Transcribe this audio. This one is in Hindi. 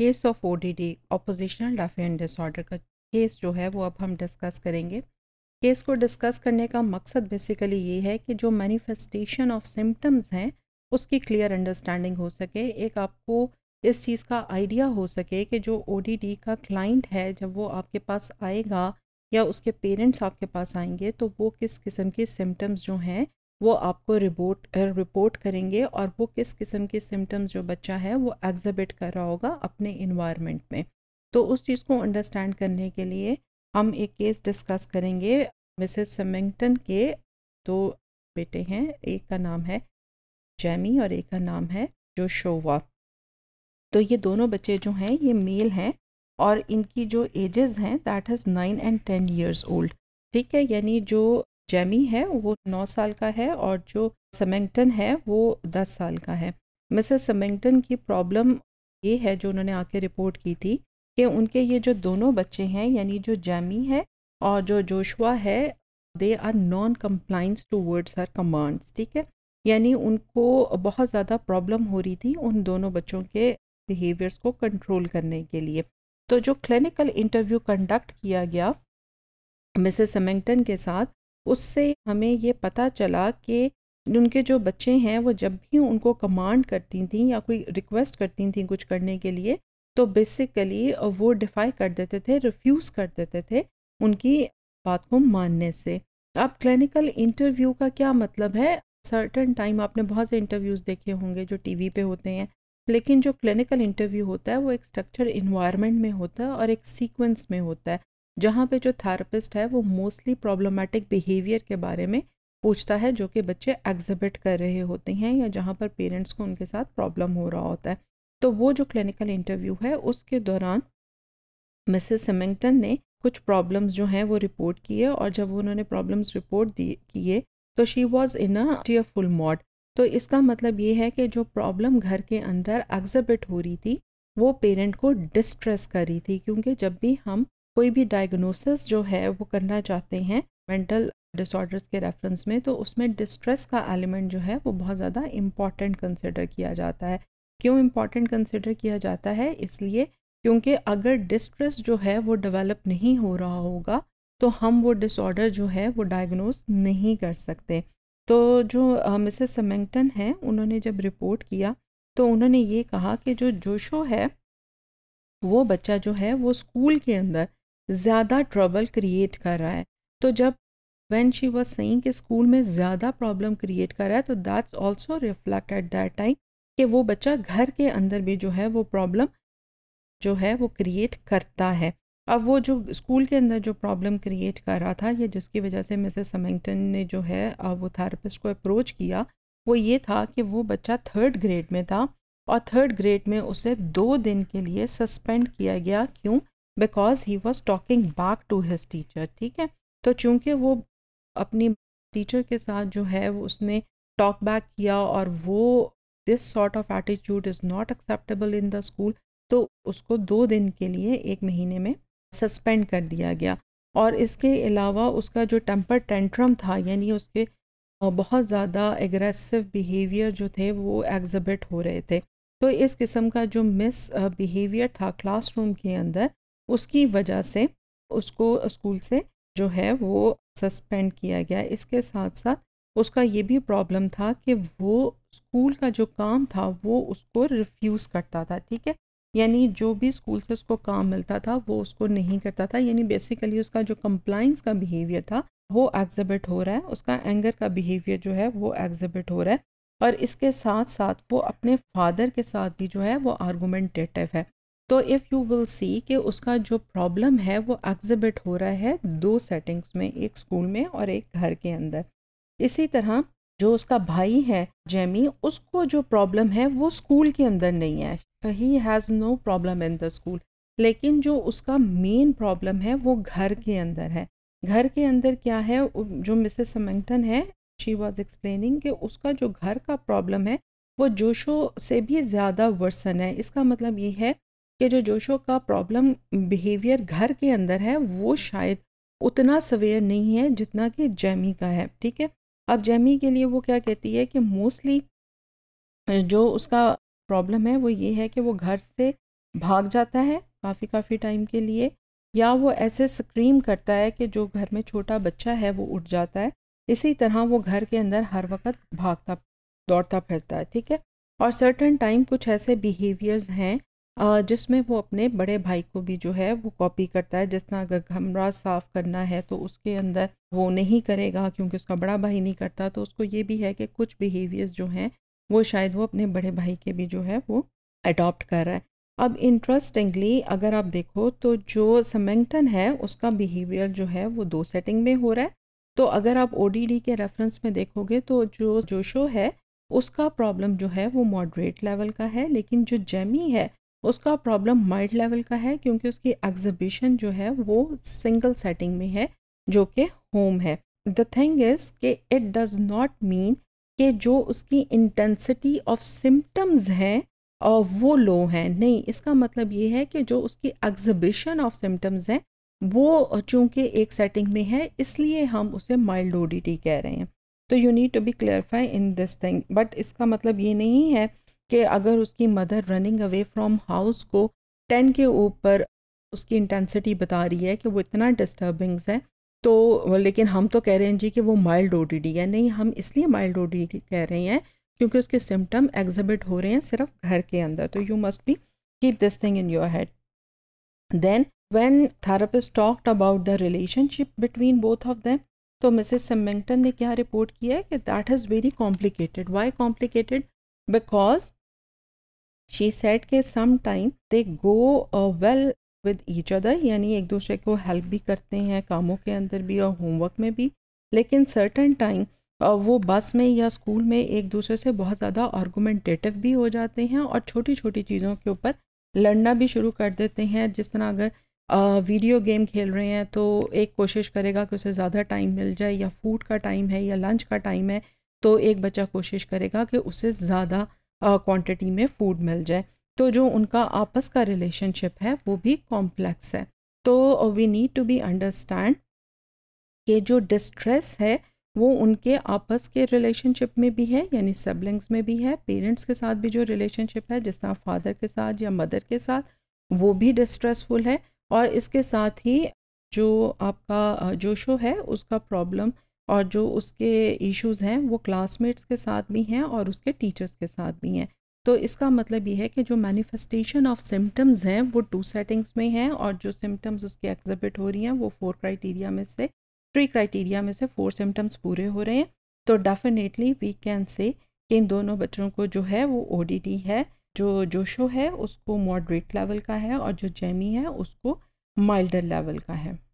case of ODD oppositional defiant disorder का केस जो है वो अब हम डिस्कस करेंगे केस को डिस्कस करने का मकसद बेसिकली ये है कि जो मैनिफेस्टेशन ऑफ सिम्टम्स हैं उसकी क्लियर अंडरस्टैंडिंग हो सके एक आपको इस चीज़ का आइडिया हो सके कि जो ओ का क्लाइंट है जब वो आपके पास आएगा या उसके पेरेंट्स आपके पास आएंगे तो वो किस किस्म के सिम्टम्स जो हैं वो आपको रिपोर्ट रिपोर्ट करेंगे और वो किस किस्म के सिम्टम्स जो बच्चा है वो एग्जिबिट कर रहा होगा अपने इन्वायरमेंट में तो उस चीज़ को अंडरस्टैंड करने के लिए हम एक केस डिस्कस करेंगे मिसेस समिंगटन के दो बेटे हैं एक का नाम है जैमी और एक का नाम है जो शोवा तो ये दोनों बच्चे जो हैं ये मेल हैं और इनकी जो एजेस हैं that is nine and ten years old ठीक है यानी जो जेमी है वो नौ साल का है और जो समेंगटन है वो दस साल का है मिसेस समेंगटन की प्रॉब्लम ये है जो उन्होंने आके रिपोर्ट की थी कि उनके ये जो दोनों बच्चे हैं यानी जो जैमी है और जो जोशुआ है they are non compliance to words or commands ठीक है यानी उनको बहुत ज़्यादा प्रॉब्लम हो रही थी उन दोनों बच्चों के बिहेवियर्स को कंट्रोल करने के लिए तो जो क्लिनिकल इंटरव्यू कंडक्ट किया गया मिसेस समेंगटन के साथ उससे हमें ये पता चला कि उनके जो बच्चे हैं वो जब भी उनको कमांड करती थी या कोई रिक्वेस्ट करती थी कुछ करने के लिए तो बेसिकली वो डिफाई कर देते थे रिफ्यूज़ कर देते थे उनकी बात को मानने से अब क्लिनिकल इंटरव्यू का क्या मतलब है सर्टन टाइम आपने बहुत से इंटरव्यूज़ देखे होंगे जो टीवी पे होते हैं लेकिन जो क्लिनिकल इंटरव्यू होता है वो एक स्ट्रक्चर इन्वायरमेंट में होता है और एक सीक्वेंस में होता है जहाँ पे जो थेरेपिस्ट है वो मोस्टली प्रॉब्लमेटिक बिहेवियर के बारे में पूछता है जो कि बच्चे एग्जिबिट कर रहे होते हैं या जहाँ पर पेरेंट्स को उनके साथ प्रॉब्लम हो रहा होता है तो वो जो क्लिनिकल इंटरव्यू है उसके दौरान मिसेस सिमिंगटन ने कुछ प्रॉब्लम्स जो हैं वो रिपोर्ट किए और जब उन्होंने प्रॉब्लम्स रिपोर्ट दिए किए तो she was in a mood तो इसका मतलब ये है कि जो प्रॉब्लम घर के अंदर एग्जिबिट हो रही थी वो पेरेंट को डिस्ट्रेस कर रही थी क्योंकि जब भी हम कोई भी डायग्नोसिस जो है वो करना चाहते हैं मेंटल डिसऑर्डर्स के रेफरेंस में तो उसमें डिस्ट्रेस का एलिमेंट जो है वो बहुत ज़्यादा इम्पॉर्टेंट कंसिडर किया जाता है क्यों इम्पॉर्टेंट कंसिडर किया जाता है इसलिए क्योंकि अगर डिस्ट्रेस जो है वो डेवलप नहीं हो रहा होगा तो हम वो डिसऑर्डर जो है वो डायग्नोज नहीं कर सकते तो जो मिसेस समेंगटन हैं उन्होंने जब रिपोर्ट किया तो उन्होंने ये कहा कि जो जोशो है वो बच्चा जो है वो स्कूल के अंदर ज़्यादा ट्रबल क्रिएट कर रहा है तो जब वेन शी वॉज सही कि स्कूल में ज़्यादा प्रॉब्लम क्रिएट कर रहा है तो that's also reflect at that time कि वो बच्चा घर के अंदर भी जो है वो प्रॉब्लम जो है वो क्रिएट करता है अब वो जो स्कूल के अंदर जो प्रॉब्लम क्रिएट कर रहा था या जिसकी वजह से मिसेस समिंगटन ने जो है वो थेरेपिस्ट को अप्रोच किया वो ये था कि वो बच्चा थर्ड ग्रेड में था और थर्ड ग्रेड में उसे दो दिन के लिए सस्पेंड किया गया क्यों because he was talking back to his teacher ठीक है तो चूंकि वो अपनी टीचर के साथ जो है उसने टॉक बैक किया और वो this sort of attitude is not acceptable in the school तो उसको दो दिन के लिए एक महीने में सस्पेंड कर दिया गया और इसके अलावा उसका जो टेम्पर टेंट्रम था यानी उसके बहुत ज़्यादा एग्रेसिव बिहेवियर जो थे वो एग्जिबिट हो रहे थे तो इस किस्म का जो मिस बिहेवियर था क्लासरूम के अंदर उसकी वजह से उसको स्कूल से जो है वो सस्पेंड किया गया इसके साथ साथ उसका ये भी प्रॉब्लम था कि वो स्कूल का जो काम था वो उसको रिफ्यूज़ करता था ठीक है यानी जो भी स्कूल से उसको काम मिलता था वो उसको नहीं करता था यानी बेसिकली उसका जो कंप्लाइंस का बिहेवियर था वो एग्जिबिट हो रहा है उसका एंगर का बिहेवियर जो है वो एग्जिबिट हो रहा है और इसके साथ साथ वो अपने फादर के साथ भी जो है वो आर्गूमेंटेटिव है तो इफ़ यू विल सी कि उसका जो प्रॉब्लम है वो एग्जिबिट हो रहा है दो सेटिंग्स में एक स्कूल में और एक घर के अंदर इसी तरह जो उसका भाई है जेमी उसको जो प्रॉब्लम है वो स्कूल के अंदर नहीं है he has no problem in the school लेकिन जो उसका मेन प्रॉब्लम है वो घर के अंदर है घर के अंदर क्या है जो मिसेस समिंगटन है शी वॉज एक्सप्लेनिंग कि उसका जो घर का प्रॉब्लम है वो जोशो से भी ज़्यादा वर्सन है इसका मतलब ये है कि जो जोशो का प्रॉब्लम बिहेवियर घर के अंदर है वो शायद उतना सवेयर नहीं है जितना कि जैमी का है ठीक है अब जैमी के लिए वो क्या कहती है कि मोस्टली जो उसका प्रॉब्लम है वो ये है कि वो घर से भाग जाता है काफ़ी काफ़ी टाइम के लिए या वो ऐसे स्क्रीम करता है कि जो घर में छोटा बच्चा है वो उठ जाता है इसी तरह वो घर के अंदर हर वक्त भागता दौड़ता फिरता है ठीक है और सर्टन टाइम कुछ ऐसे बिहेवियर्स हैं जिसमें वो अपने बड़े भाई को भी जो है वो कॉपी करता है जितना अगर घमरा साफ़ करना है तो उसके अंदर वो नहीं करेगा क्योंकि उसका बड़ा भाई नहीं करता तो उसको ये भी है कि कुछ बिहेवियर्स जो हैं वो शायद वो अपने बड़े भाई के भी जो है वो अडॉप्ट कर रहा है अब इंटरेस्टिंगली अगर आप देखो तो जो समेंगटन है उसका बिहेवियर जो है वो दो सेटिंग में हो रहा है तो अगर आप ओ के रेफरेंस में देखोगे तो जो जोशो है उसका प्रॉब्लम जो है वो मॉडरेट लेवल का है लेकिन जो जेमी है उसका प्रॉब्लम माइल्ड लेवल का है क्योंकि उसकी एग्जिबिशन जो है वो सिंगल सेटिंग में है जो कि होम है द थिंग इज के इट डज नॉट मीन कि जो उसकी इंटेंसिटी ऑफ सिम्टम्स हैं और वो लो हैं नहीं इसका मतलब ये है कि जो उसकी एग्जिबिशन ऑफ सिम्टम्स हैं वो चूंकि एक सेटिंग में है इसलिए हम उसे माइल्ड ओडीटी कह रहे हैं तो you need to be clarify in this thing but इसका मतलब ये नहीं है कि अगर उसकी mother running away from house को टेन के ऊपर उसकी इंटेंसिटी बता रही है कि वो इतना डिस्टर्बिंग्स है तो लेकिन हम तो कह रहे हैं जी कि वो माइल्ड ओ है नहीं हम इसलिए माइल्ड ओ कह रहे हैं क्योंकि उसके सिम्टम एग्जिबिट हो रहे हैं सिर्फ घर के अंदर तो you must be keep this thing in your head then when therapist talked about the relationship between both of them तो मिसेस सिमिंगटन ने क्या रिपोर्ट किया है कि that is very complicated why complicated because she said के some time they go well with each other यानी एक दूसरे को हेल्प भी करते हैं कामों के अंदर भी और होमवर्क में भी लेकिन सर्टन टाइम uh, वो बस में या स्कूल में एक दूसरे से बहुत ज़्यादा आर्गूमेंटेटिव भी हो जाते हैं और छोटी छोटी चीज़ों के ऊपर लड़ना भी शुरू कर देते हैं जिस तरह अगर आ, वीडियो गेम खेल रहे हैं तो एक कोशिश करेगा कि उसे ज़्यादा टाइम मिल जाए या फूड का टाइम है या लंच का टाइम है तो एक बच्चा कोशिश करेगा कि उसे ज़्यादा क्वांटिटी में फूड मिल जाए तो जो उनका आपस का रिलेशनशिप है वो भी कॉम्प्लेक्स है तो we need to be understand कि जो डिस्ट्रेस है वो उनके आपस के रिलेशनशिप में भी है यानी सबलिंग्स में भी है पेरेंट्स के साथ भी जो रिलेशनशिप है जिस तरह फादर के साथ या मदर के साथ वो भी डिस्ट्रेसफुल है और इसके साथ ही जो आपका जोशो है उसका प्रॉब्लम और जो उसके इश्यूज़ हैं वो क्लासमेट्स के साथ भी हैं और उसके टीचर्स के साथ भी हैं तो इसका मतलब ये है कि जो मैनिफेस्टेशन ऑफ सिम्टम्स हैं वो टू सेटिंग्स में हैं और जो सिम्टम्स उसके एग्जिबिट हो रही हैं वो फोर क्राइटेरिया में से थ्री क्राइटेरिया में से फोर सिम्टम्स पूरे हो रहे हैं तो डेफिनेटली वी कैन से कि इन दोनों बच्चों को जो है वो ओ है जो जोशो है उसको मॉडरेट लेवल का है और जो जेमी है उसको माइल्डर लेवल का है